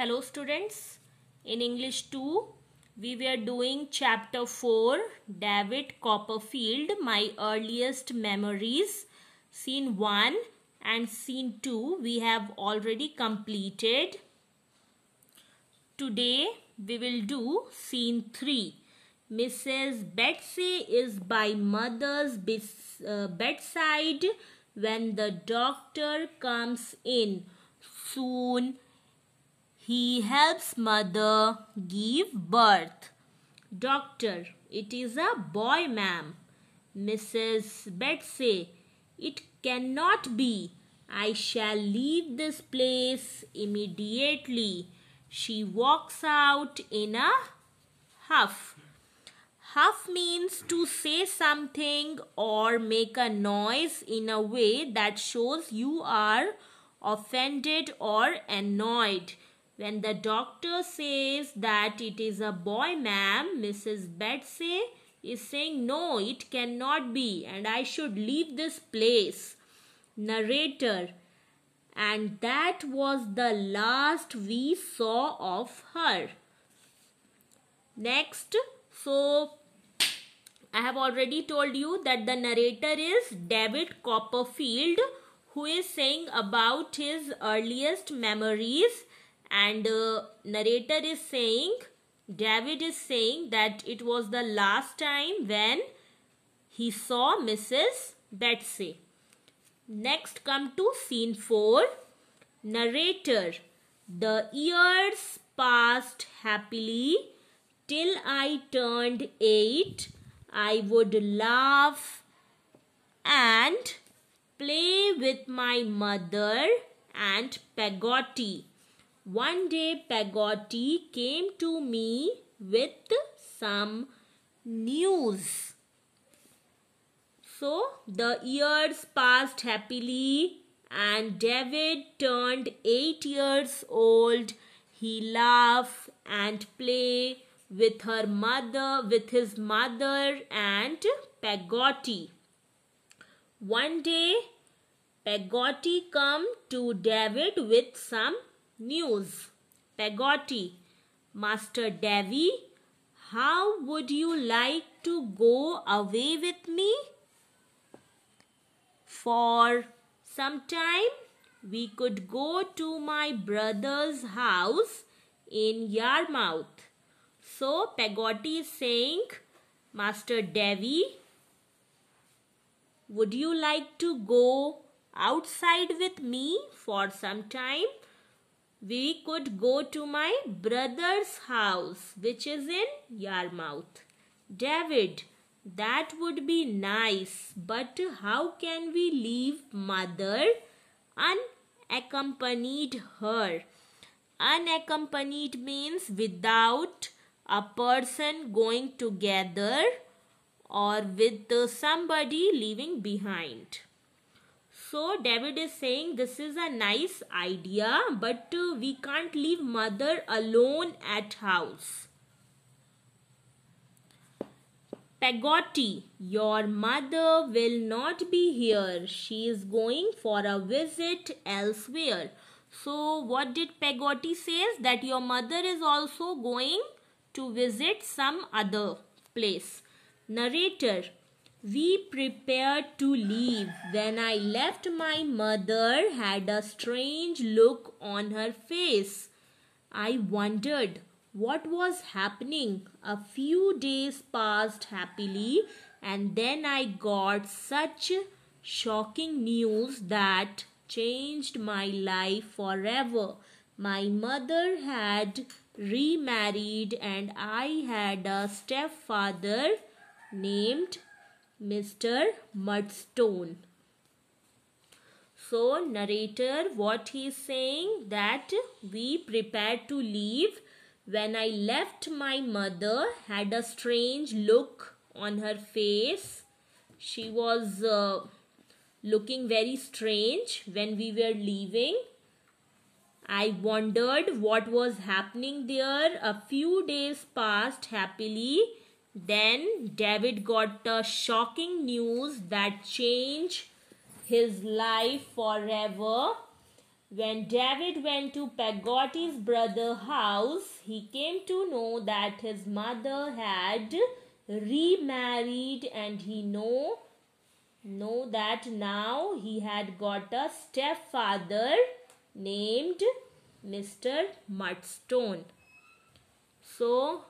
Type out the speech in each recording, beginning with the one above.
Hello students. In English 2, we were doing chapter 4, David Copperfield, My Earliest Memories. Scene 1 and scene 2 we have already completed. Today we will do scene 3. Mrs. Betsy is by mother's uh, bedside when the doctor comes in. Soon he helps mother give birth. Doctor, it is a boy, ma'am. Mrs. Betsy, it cannot be. I shall leave this place immediately. She walks out in a huff. Huff means to say something or make a noise in a way that shows you are offended or annoyed. When the doctor says that it is a boy, ma'am, Mrs. Betsy is saying, No, it cannot be, and I should leave this place. Narrator, and that was the last we saw of her. Next, so I have already told you that the narrator is David Copperfield, who is saying about his earliest memories and uh, narrator is saying David is saying that it was the last time when he saw Mrs. Betsy. Next come to scene 4. Narrator. The years passed happily till I turned 8. I would laugh and play with my mother and Peggotty. One day Peggotty came to me with some news. So the years passed happily and David turned 8 years old. He laughed and played with her mother, with his mother and Peggotty. One day, Peggotty come to David with some news. Pegotty, Master Davy, how would you like to go away with me? For some time, we could go to my brother's house in Yarmouth. So Pegotty is saying, Master Davy, would you like to go outside with me for some time? we could go to my brother's house, which is in Yarmouth. David, that would be nice, but how can we leave mother unaccompanied her? Unaccompanied means without a person going together or with somebody leaving behind. So David is saying this is a nice idea, but uh, we can't leave mother alone at house. Peggy, your mother will not be here. She is going for a visit elsewhere. So what did Peggy says that your mother is also going to visit some other place. Narrator, we prepared to leave. When I left, my mother had a strange look on her face. I wondered what was happening. A few days passed happily, and then I got such shocking news that changed my life forever. My mother had remarried, and I had a stepfather named Mr. Mudstone. So narrator what he is saying that we prepared to leave when I left my mother had a strange look on her face. She was uh, looking very strange when we were leaving. I wondered what was happening there. A few days passed happily then David got the shocking news that changed his life forever. When David went to Pegotty's brother's house, he came to know that his mother had remarried and he know know that now he had got a stepfather named Mr. Mudstone. So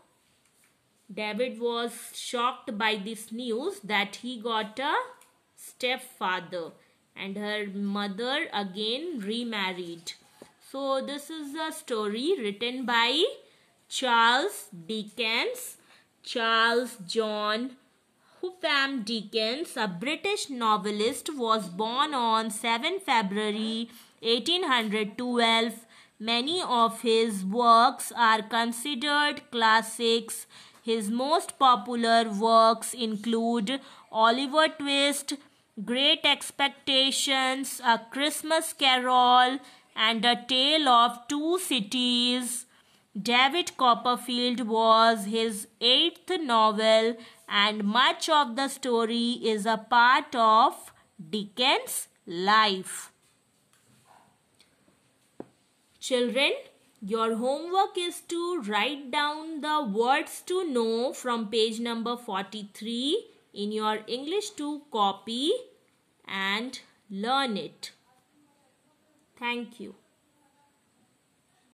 David was shocked by this news that he got a stepfather and her mother again remarried. So, this is a story written by Charles Dickens. Charles John Huffam Dickens, a British novelist, was born on 7 February 1812. Many of his works are considered classics his most popular works include Oliver Twist, Great Expectations, A Christmas Carol, and A Tale of Two Cities. David Copperfield was his eighth novel, and much of the story is a part of Dickens' life. Children, your homework is to write down the words to know from page number 43 in your English to copy and learn it. Thank you.